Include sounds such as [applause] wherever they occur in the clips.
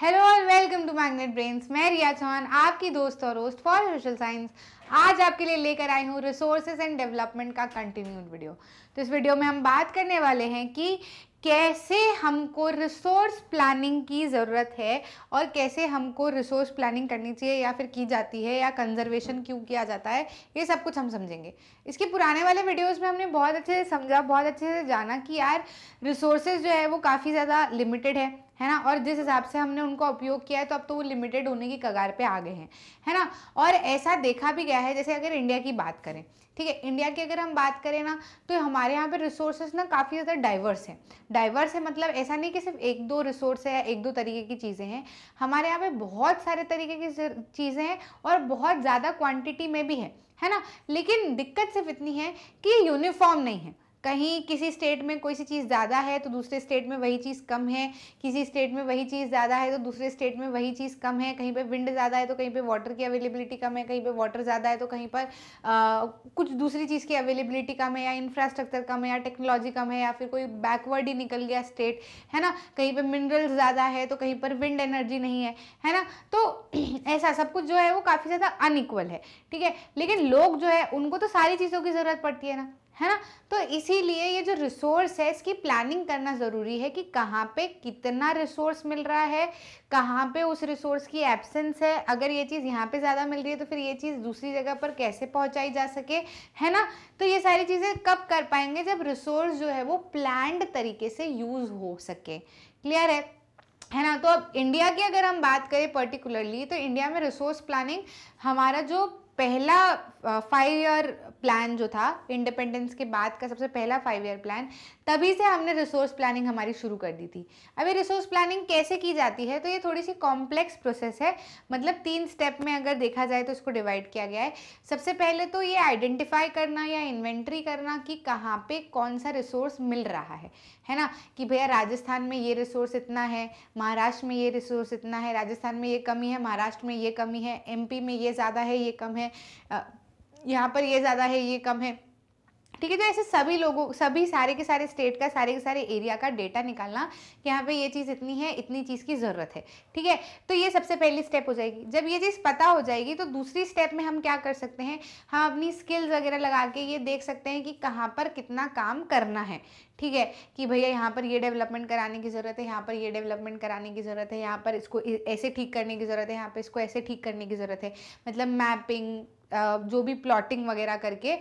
hello और welcome to magnet brains मैं रिया चौहान आपकी दोस्त और होस्ट फॉर सोशल साइंस आज आपके लिए लेकर आई हूँ रिसोर्सेज एंड डेवलपमेंट का कंटिन्यूड वीडियो तो इस वीडियो में हम बात करने वाले हैं कि कैसे हमको रिसोर्स प्लानिंग की ज़रूरत है और कैसे हमको रिसोर्स प्लानिंग करनी चाहिए या फिर की जाती है या कंजर्वेशन क्यों किया जाता है ये सब कुछ हम समझेंगे इसके पुराने वाले वीडियोस में हमने बहुत अच्छे से समझा बहुत अच्छे से जाना कि यार रिसोर्सेज जो है वो काफ़ी ज़्यादा लिमिटेड है है ना और जिस हिसाब से हमने उनका उपयोग किया है तो अब तो वो लिमिटेड होने की कगार पे आ गए हैं है ना और ऐसा देखा भी गया है जैसे अगर इंडिया की बात करें ठीक है इंडिया की अगर हम बात करें ना तो हमारे यहाँ पे रिसोर्सेज ना काफ़ी ज़्यादा डाइवर्स है डाइवर्स है मतलब ऐसा नहीं कि सिर्फ एक दो रिसोर्स है या एक दो तरीके की चीज़ें हैं हमारे यहाँ पे बहुत सारे तरीके की चीज़ें हैं और बहुत ज़्यादा क्वांटिटी में भी है है ना लेकिन दिक्कत सिर्फ इतनी है कि यूनिफॉर्म नहीं है कहीं किसी स्टेट में कोई सी चीज़ ज़्यादा है तो दूसरे स्टेट में वही चीज़ कम है किसी स्टेट में वही चीज़ ज़्यादा है तो दूसरे स्टेट में वही चीज़ कम है कहीं पे विंड ज़्यादा है तो कहीं पे वाटर की अवेलेबिलिटी कम है कहीं पे वाटर ज़्यादा है तो कहीं पर आ, कुछ दूसरी चीज़ की अवेलेबिलिटी कम है या इंफ्रास्ट्रक्चर कम है या टेक्नोलॉजी कम है या फिर कोई बैकवर्ड ही निकल गया स्टेट है ना कहीं पर मिनरल्स ज़्यादा है तो कहीं पर विंड एनर्जी नहीं है है ना तो [clears throat] ऐसा सब कुछ जो है वो काफ़ी ज़्यादा अनइक्वल है ठीक है लेकिन लोग जो है उनको तो सारी चीज़ों की ज़रूरत पड़ती है ना है ना तो इसीलिए ये जो रिसोर्स है इसकी प्लानिंग करना ज़रूरी है कि कहाँ पे कितना रिसोर्स मिल रहा है कहाँ पे उस रिसोर्स की एब्सेंस है अगर ये चीज़ यहाँ पे ज़्यादा मिल रही है तो फिर ये चीज़ दूसरी जगह पर कैसे पहुँचाई जा सके है ना तो ये सारी चीज़ें कब कर पाएंगे जब रिसोर्स जो है वो प्लैंड तरीके से यूज़ हो सके क्लियर है है ना तो अब इंडिया की अगर हम बात करें पर्टिकुलरली तो इंडिया में रिसोर्स प्लानिंग हमारा जो पहला फाइव ईयर प्लान जो था इंडिपेंडेंस के बाद का सबसे पहला फाइव ईयर प्लान तभी से हमने रिसोर्स प्लानिंग हमारी शुरू कर दी थी अभी रिसोर्स प्लानिंग कैसे की जाती है तो ये थोड़ी सी कॉम्प्लेक्स प्रोसेस है मतलब तीन स्टेप में अगर देखा जाए तो इसको डिवाइड किया गया है सबसे पहले तो ये आइडेंटिफाई करना या इन्वेंट्री करना कि कहाँ पे कौन सा रिसोर्स मिल रहा है है ना कि भैया राजस्थान में ये रिसोर्स इतना है महाराष्ट्र में ये रिसोर्स इतना है राजस्थान में ये कमी है महाराष्ट्र में ये कमी है एमपी में ये ज़्यादा है ये कम है यहाँ पर ये ज़्यादा है ये कम है ठीक है तो ऐसे सभी लोगों सभी सारे के सारे स्टेट का सारे के सारे एरिया का डेटा निकालना कि यहाँ पे ये चीज़ इतनी है इतनी चीज़ की ज़रूरत है ठीक है तो ये सबसे पहली स्टेप हो जाएगी जब ये चीज़ पता हो जाएगी तो दूसरी स्टेप में हम क्या कर सकते हैं हम अपनी स्किल्स वगैरह लगा के ये देख सकते हैं कि कहाँ पर कितना काम करना है ठीक है कि भैया यहाँ पर ये डेवलपमेंट कराने की ज़रूरत है यहाँ पर ये डेवलपमेंट कराने की ज़रूरत है यहाँ पर इसको ऐसे ठीक करने की ज़रूरत है यहाँ पर इसको ऐसे ठीक करने की ज़रूरत है मतलब मैपिंग जो भी प्लॉटिंग वगैरह करके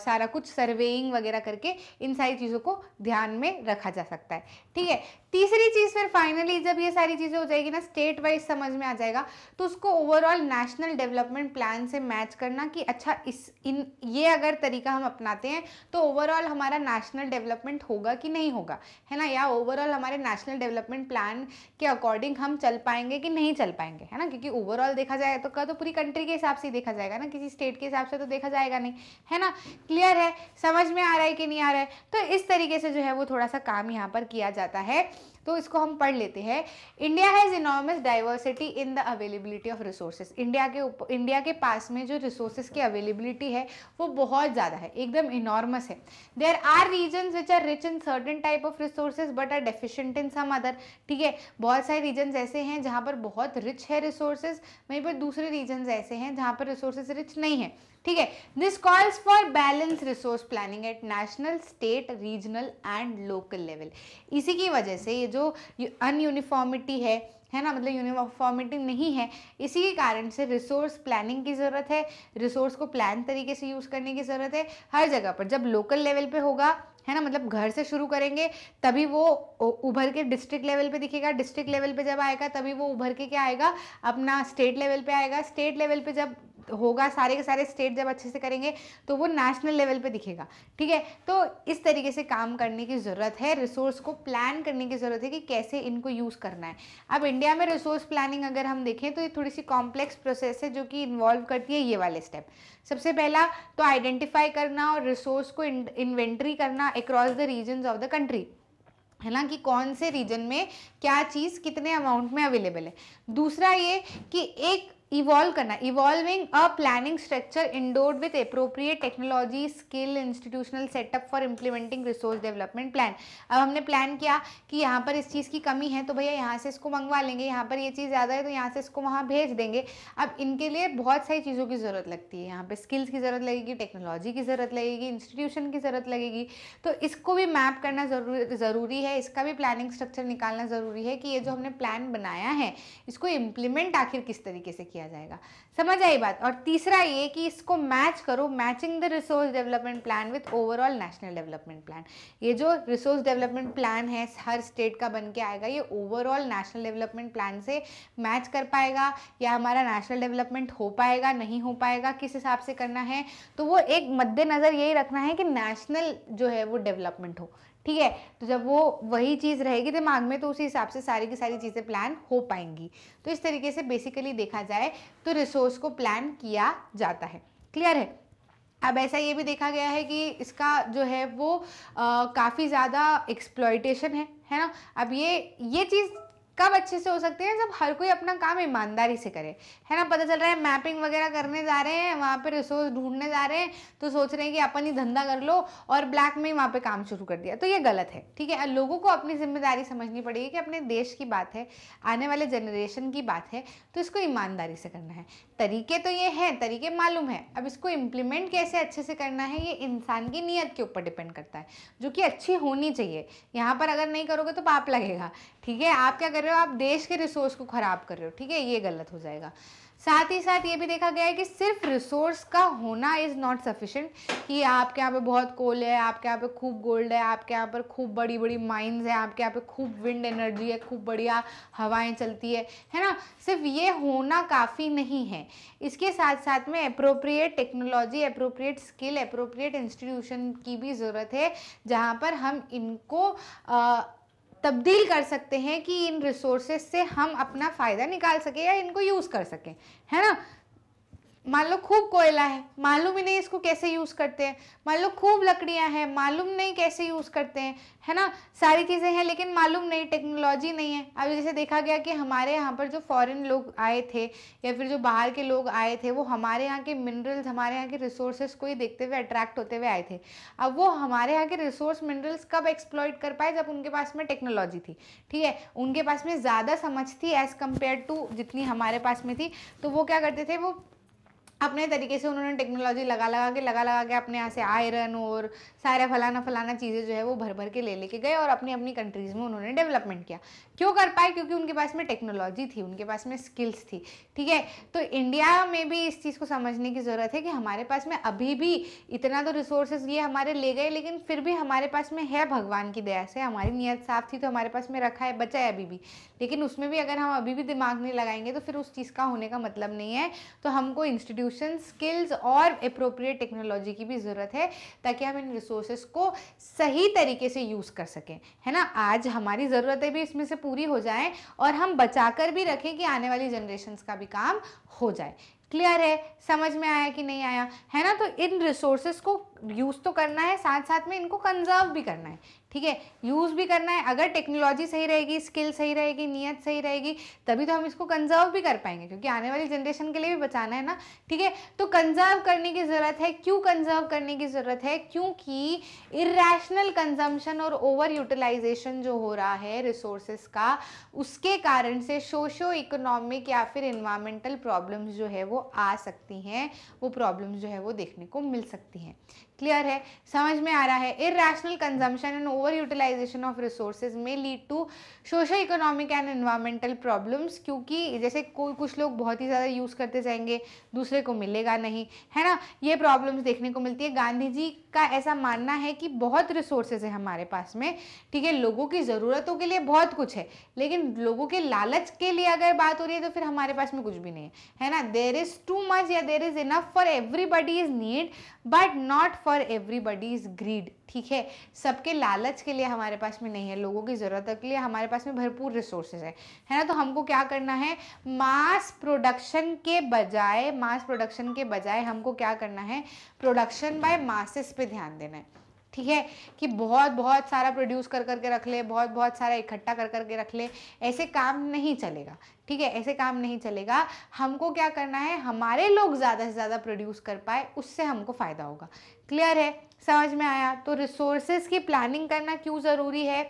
सारा कुछ सर्वेइंग वगैरह करके इन सारी चीज़ों को ध्यान में रखा जा सकता है ठीक है तीसरी चीज़ फिर फाइनली जब ये सारी चीज़ें हो जाएगी ना स्टेट वाइज समझ में आ जाएगा तो उसको ओवरऑल नेशनल डेवलपमेंट प्लान से मैच करना कि अच्छा इस इन ये अगर तरीका हम अपनाते हैं तो ओवरऑल हमारा नेशनल डेवलपमेंट होगा कि नहीं होगा है ना या ओवरऑल हमारे नेशनल डेवलपमेंट प्लान के अकॉर्डिंग हम चल पाएंगे कि नहीं चल पाएंगे है ना क्योंकि ओवरऑल देखा जाए तो क्या तो पूरी कंट्री के हिसाब से देखा जाएगा ना किसी स्टेट के हिसाब से तो देखा जाएगा नहीं है ना क्लियर है समझ में आ रहा है कि नहीं आ रहा है तो इस तरीके से जो है वो थोड़ा सा काम यहाँ पर किया जाता है तो इसको हम पढ़ लेते हैं India has enormous diversity in the availability of resources India के उप, इंडिया के पास में जो रिसोर्सेज की अवेलेबिलिटी है वो बहुत ज़्यादा है एकदम इनॉर्मस है there are region which are rich in certain type of resources but are deficient in some other ठीक है बहुत सारे रीजन्स ऐसे हैं जहाँ पर बहुत रिच है रिसोर्सेज वहीं पर दूसरे रीजन्स ऐसे हैं जहाँ पर रिसोर्सेज रिच नहीं है ठीक है this calls for balance resource planning at national state regional and local level इसी की वजह से ये जो अनयूनिफॉर्मिटी है है ना मतलब यूनिफॉर्मिटी नहीं है इसी के कारण से रिसोर्स प्लानिंग की ज़रूरत है रिसोर्स को प्लान तरीके से यूज़ करने की ज़रूरत है हर जगह पर जब लोकल लेवल पे होगा है ना मतलब घर से शुरू करेंगे तभी वो उभर के डिस्ट्रिक्ट लेवल पे दिखेगा डिस्ट्रिक्ट लेवल पे जब आएगा तभी वो उभर के क्या आएगा अपना स्टेट लेवल पे आएगा स्टेट लेवल पे जब होगा सारे के सारे स्टेट जब अच्छे से करेंगे तो वो नेशनल लेवल पे दिखेगा ठीक है तो इस तरीके से काम करने की ज़रूरत है रिसोर्स को प्लान करने की ज़रूरत है कि कैसे इनको यूज़ करना है अब इंडिया में रिसोर्स प्लानिंग अगर हम देखें तो ये थोड़ी सी कॉम्प्लेक्स प्रोसेस है जो कि इन्वॉल्व करती है ये वाले स्टेप सबसे पहला तो आइडेंटिफाई करना और रिसोर्स को इन्वेंट्री करना across the region of the country है ना कि कौन से रीजन में क्या चीज़ कितने अमाउंट में अवेलेबल है दूसरा ये कि एक इवॉल्व करना evolving a planning structure endowed with appropriate technology skill institutional setup for implementing resource development plan अब हमने प्लान किया कि यहाँ पर इस चीज़ की कमी है तो भैया यहाँ से इसको मंगवा लेंगे यहाँ पर ये चीज़ ज़्यादा है तो यहाँ से इसको वहाँ भेज देंगे अब इनके लिए बहुत सारी चीज़ों की ज़रूरत लगती है यहाँ पर स्किल्स की ज़रूरत लगेगी टेक्नोलॉजी की ज़रूरत लगेगी इंस्टीट्यूशन की ज़रूरत लगेगी तो इसको भी मैप करना ज़रूरी ज़रूरी है इसका भी प्लानिंग स्ट्रक्चर निकालना ज़रूरी है कि ये जो हमने प्लान बनाया है इसको इम्प्लीमेंट आखिर किस तरीके से किया किया जाएगा समझ आई बात और तीसरा ये कि इसको मैच करो matching the resource development plan with overall national development plan ये जो रिसोर्स डेवलपमेंट प्लान है हर स्टेट का बन के आएगा ये ओवरऑल नेशनल डेवलपमेंट प्लान से मैच कर पाएगा या हमारा नेशनल डेवलपमेंट हो पाएगा नहीं हो पाएगा किस हिसाब से करना है तो वो एक मद्देनज़र यही रखना है कि नेशनल जो है वो डेवलपमेंट हो ठीक है तो जब वो वही चीज़ रहेगी दिमाग में तो उसी हिसाब से सारी की सारी चीज़ें प्लान हो पाएंगी तो इस तरीके से बेसिकली देखा जाए तो रिसोर्स को प्लान किया जाता है क्लियर है अब ऐसा ये भी देखा गया है कि इसका जो है वो काफ़ी ज़्यादा एक्सप्लॉयटेशन है है ना अब ये ये चीज़ कब अच्छे से हो सकती है जब हर कोई अपना काम ईमानदारी से करे है ना पता चल रहा है मैपिंग वगैरह करने जा रहे हैं वहाँ पे रिसोर्स ढूंढने जा रहे हैं तो सोच रहे हैं कि अपन ही धंधा कर लो और ब्लैक में ही वहाँ पे काम शुरू कर दिया तो ये गलत है ठीक है लोगों को अपनी जिम्मेदारी समझनी पड़ेगी कि अपने देश की बात है आने वाले जनरेशन की बात है तो इसको ईमानदारी से करना है तरीके तो ये हैं तरीके मालूम है अब इसको इम्प्लीमेंट कैसे अच्छे से करना है ये इंसान की नीयत के ऊपर डिपेंड करता है जो कि अच्छी होनी चाहिए यहाँ पर अगर नहीं करोगे तो पाप लगेगा ठीक है आप क्या कर रहे हो आप देश के रिसोर्स को ख़राब कर रहे हो ठीक है ये गलत हो जाएगा साथ ही साथ ये भी देखा गया है कि सिर्फ रिसोर्स का होना इज़ नॉट सफिशेंट कि आपके यहाँ पे बहुत कोल है आपके यहाँ पे खूब गोल्ड है आपके यहाँ पर खूब बड़ी बड़ी माइंस है आपके यहाँ पे खूब विंड एनर्जी है खूब बढ़िया हवाएं चलती है है ना सिर्फ ये होना काफ़ी नहीं है इसके साथ साथ में appropriate technology appropriate skill appropriate institution की भी ज़रूरत है जहाँ पर हम इनको आ, तब्दील कर सकते हैं कि इन रिसोर्सेज से हम अपना फ़ायदा निकाल सकें या इनको यूज़ कर सकें है ना मान लो खूब कोयला है मालूम ही नहीं इसको कैसे यूज़ करते हैं मान लो खूब लकड़ियाँ हैं मालूम नहीं कैसे यूज़ करते हैं है ना सारी चीज़ें हैं लेकिन मालूम नहीं टेक्नोलॉजी नहीं है अब जैसे देखा गया कि हमारे यहाँ पर जो फॉरेन लोग आए थे या फिर जो बाहर के लोग आए थे वो हमारे यहाँ के मिनरल्स हमारे यहाँ के रिसोर्सेस को ही देखते हुए अट्रैक्ट होते हुए आए थे अब वो हमारे यहाँ के रिसोर्स मिनरल्स कब एक्सप्लॉयट कर पाए जब उनके पास में टेक्नोलॉजी थी ठीक है उनके पास में ज़्यादा समझ थी एज़ कम्पेयर टू जितनी हमारे पास में थी तो वो क्या करते थे वो अपने तरीके से उन्होंने टेक्नोलॉजी लगा लगा के लगा लगा के अपने यहाँ से आयरन और सारे फलाना फलाना चीज़ें जो है वो भर भर के ले लेके गए और अपनी अपनी कंट्रीज़ में उन्होंने डेवलपमेंट किया क्यों कर पाए क्योंकि उनके पास में टेक्नोलॉजी थी उनके पास में स्किल्स थी ठीक है तो इंडिया में भी इस चीज़ को समझने की ज़रूरत है कि हमारे पास में अभी भी इतना तो रिसोर्सेज ये हमारे ले गए लेकिन फिर भी हमारे पास में है भगवान की दया से हमारी नीयत साफ थी तो हमारे पास में रखा है बचा है अभी भी लेकिन उसमें भी अगर हम अभी भी दिमाग नहीं लगाएंगे तो फिर उस चीज़ का होने का मतलब नहीं है तो हमको इंस्टीट्यूट सॉल्यूशन स्किल्स और अप्रोप्रिएट टेक्नोलॉजी की भी ज़रूरत है ताकि हम इन रिसोर्सेज को सही तरीके से यूज़ कर सकें है ना आज हमारी ज़रूरतें भी इसमें से पूरी हो जाएं और हम बचा कर भी रखें कि आने वाली जनरेशन का भी काम हो जाए क्लियर है समझ में आया कि नहीं आया है ना तो इन रिसोर्सेज को यूज़ तो करना है साथ साथ में इनको कंजर्व भी करना है ठीक है यूज़ भी करना है अगर टेक्नोलॉजी सही रहेगी स्किल सही रहेगी नीयत सही रहेगी तभी तो हम इसको कंजर्व भी कर पाएंगे क्योंकि आने वाली जनरेशन के लिए भी बचाना है ना ठीक है तो कंजर्व करने की ज़रूरत है क्यों कंजर्व करने की ज़रूरत है क्योंकि इरेशनल कंजम्पशन और ओवर यूटिलाइजेशन जो हो रहा है रिसोर्सेस का उसके कारण से सोशो इकोनॉमिक या फिर इन्वामेंटल प्रॉब्लम्स जो है वो आ सकती हैं वो प्रॉब्लम्स जो है वो देखने को मिल सकती हैं क्लियर है समझ में आ रहा है irrational consumption and over utilisation of resources में lead to social economic and environmental problems क्योंकि जैसे कोई कुछ लोग बहुत ही ज़्यादा यूज़ करते जाएंगे दूसरे को मिलेगा नहीं है ना ये प्रॉब्लम्स देखने को मिलती है गांधी जी का ऐसा मानना है कि बहुत रिसोर्सेज है हमारे पास में ठीक है लोगों की ज़रूरतों के लिए बहुत कुछ है लेकिन लोगों के लालच के लिए अगर बात हो रही है तो फिर हमारे पास में कुछ भी नहीं है है ना देर इज़ टू मच या there is enough for everybody is need but not for everybody is greed ठीक है सबके लालच के लिए हमारे पास में नहीं है लोगों की ज़रूरत के लिए हमारे पास में भरपूर रिसोर्सेज है है ना तो हमको क्या करना है मास प्रोडक्शन के बजाय मास प्रोडक्शन के बजाय हमको क्या करना है प्रोडक्शन बाय मासेस पे ध्यान देना है ठीक है कि बहुत बहुत सारा प्रोड्यूस कर करके रख ले बहुत बहुत सारा इकट्ठा कर करके रख ले ऐसे काम नहीं चलेगा ठीक है ऐसे काम नहीं चलेगा हमको क्या करना है हमारे लोग ज़्यादा से ज़्यादा प्रोड्यूस कर पाए उससे हमको फ़ायदा होगा क्लियर है समझ में आया तो रिसोर्सेज की प्लानिंग करना क्यों ज़रूरी है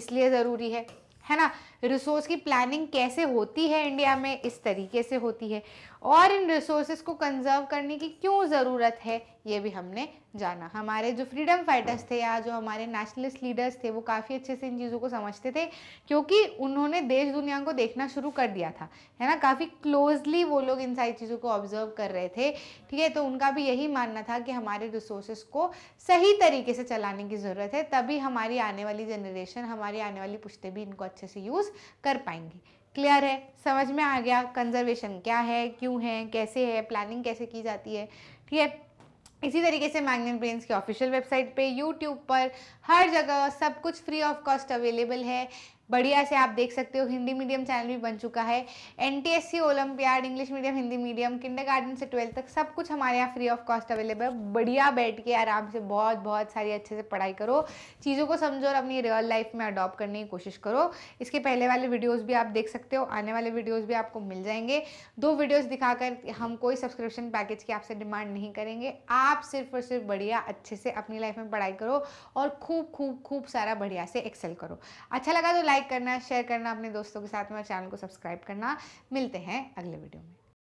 इसलिए ज़रूरी है है ना रिसोर्स की प्लानिंग कैसे होती है इंडिया में इस तरीके से होती है और इन रिसोर्सेज को कंजर्व करने की क्यों ज़रूरत है ये भी हमने जाना हमारे जो फ्रीडम फाइटर्स थे या जो हमारे नेशनलिस्ट लीडर्स थे वो काफ़ी अच्छे से इन चीज़ों को समझते थे क्योंकि उन्होंने देश दुनिया को देखना शुरू कर दिया था है ना काफ़ी क्लोजली वो लोग इन सारी चीज़ों को ऑब्जर्व कर रहे थे ठीक है तो उनका भी यही मानना था कि हमारे रिसोर्सेज को सही तरीके से चलाने की ज़रूरत है तभी हमारी आने वाली जनरेशन हमारी आने वाली पुश्तें भी इनको अच्छे से यूज़ कर पाएंगी क्लियर है समझ में आ गया कंजर्वेशन क्या है क्यों है कैसे है प्लानिंग कैसे की जाती है ठीक है इसी तरीके से मैग्नेट ब्रेन्स की ऑफिशियल वेबसाइट पे यूट्यूब पर हर जगह सब कुछ फ्री ऑफ कॉस्ट अवेलेबल है बढ़िया से आप देख सकते हो हिंदी मीडियम चैनल भी बन चुका है N T S C olympiad English medium Hindi medium kindergarten से ट्वेल्थ तक सब कुछ हमारे यहाँ फ्री ऑफ कॉस्ट अवेलेबल है बढ़िया बैठ के आराम से बहुत बहुत सारी अच्छे से पढ़ाई करो चीज़ों को समझो और अपनी रियल लाइफ में अडॉप्ट करने की कोशिश करो इसके पहले वाले वीडियोज़ भी आप देख सकते हो आने वाले वीडियोज़ भी आपको मिल जाएंगे दो वीडियोज़ दिखाकर हम कोई सब्सक्रिप्शन पैकेज की आपसे डिमांड नहीं करेंगे आप सिर्फ और सिर्फ बढ़िया अच्छे से अपनी लाइफ में पढ़ाई करो और खूब खूब खूब सारा बढ़िया से एक्सेल करो अच्छा लगा तो लाइक करना शेयर करना अपने दोस्तों के साथ और चैनल को सब्सक्राइब करना मिलते हैं अगले वीडियो में